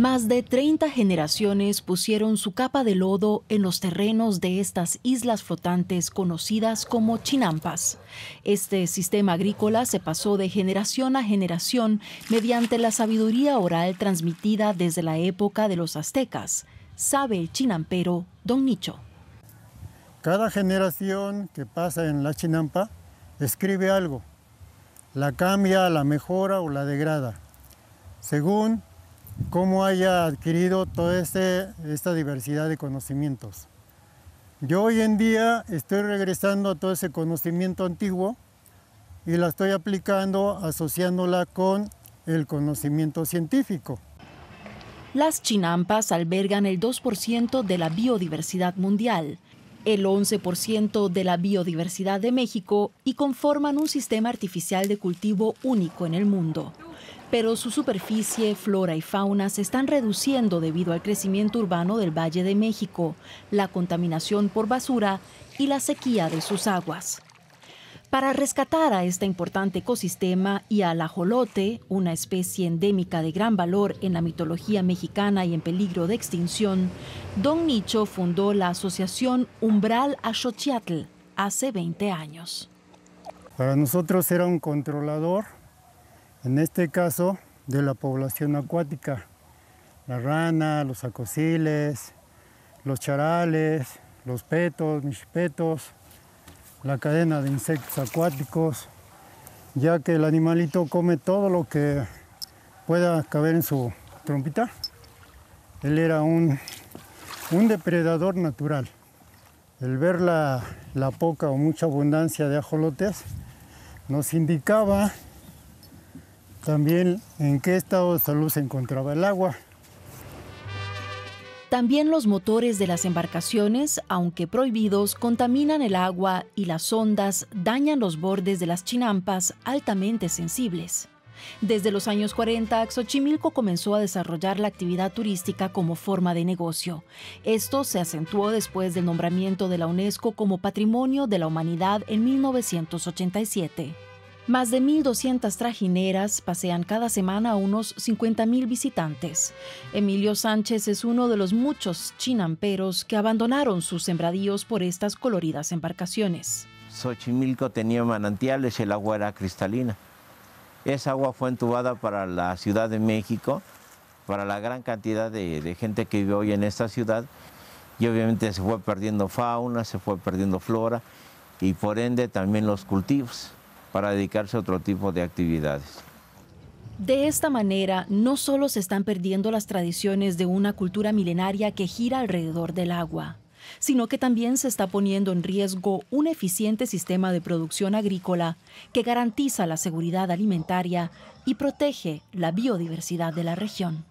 Más de 30 generaciones pusieron su capa de lodo en los terrenos de estas islas flotantes conocidas como chinampas. Este sistema agrícola se pasó de generación a generación mediante la sabiduría oral transmitida desde la época de los aztecas, sabe el chinampero Don Nicho. Cada generación que pasa en la chinampa escribe algo, la cambia, la mejora o la degrada, según cómo haya adquirido toda este, esta diversidad de conocimientos. Yo hoy en día estoy regresando a todo ese conocimiento antiguo y la estoy aplicando asociándola con el conocimiento científico. Las chinampas albergan el 2% de la biodiversidad mundial, el 11% de la biodiversidad de México y conforman un sistema artificial de cultivo único en el mundo pero su superficie, flora y fauna se están reduciendo debido al crecimiento urbano del Valle de México, la contaminación por basura y la sequía de sus aguas. Para rescatar a este importante ecosistema y al ajolote, una especie endémica de gran valor en la mitología mexicana y en peligro de extinción, Don Nicho fundó la asociación Umbral Axochiatl hace 20 años. Para nosotros era un controlador en este caso, de la población acuática, la rana, los acosiles, los charales, los petos, mispetos, la cadena de insectos acuáticos, ya que el animalito come todo lo que pueda caber en su trompita. Él era un, depredador natural. El ver la, la poca o mucha abundancia de ajolotes nos indicaba también en qué estado de salud se encontraba el agua. También los motores de las embarcaciones, aunque prohibidos, contaminan el agua y las ondas dañan los bordes de las chinampas altamente sensibles. Desde los años 40, Xochimilco comenzó a desarrollar la actividad turística como forma de negocio. Esto se acentuó después del nombramiento de la UNESCO como Patrimonio de la Humanidad en 1987. Más de 1.200 trajineras pasean cada semana a unos 50.000 visitantes. Emilio Sánchez es uno de los muchos chinamperos que abandonaron sus sembradíos por estas coloridas embarcaciones. Xochimilco tenía manantiales, el agua era cristalina. Esa agua fue entubada para la Ciudad de México, para la gran cantidad de gente que vive hoy en esta ciudad. Y obviamente se fue perdiendo fauna, se fue perdiendo flora y por ende también los cultivos para dedicarse a otro tipo de actividades. De esta manera, no solo se están perdiendo las tradiciones de una cultura milenaria que gira alrededor del agua, sino que también se está poniendo en riesgo un eficiente sistema de producción agrícola que garantiza la seguridad alimentaria y protege la biodiversidad de la región.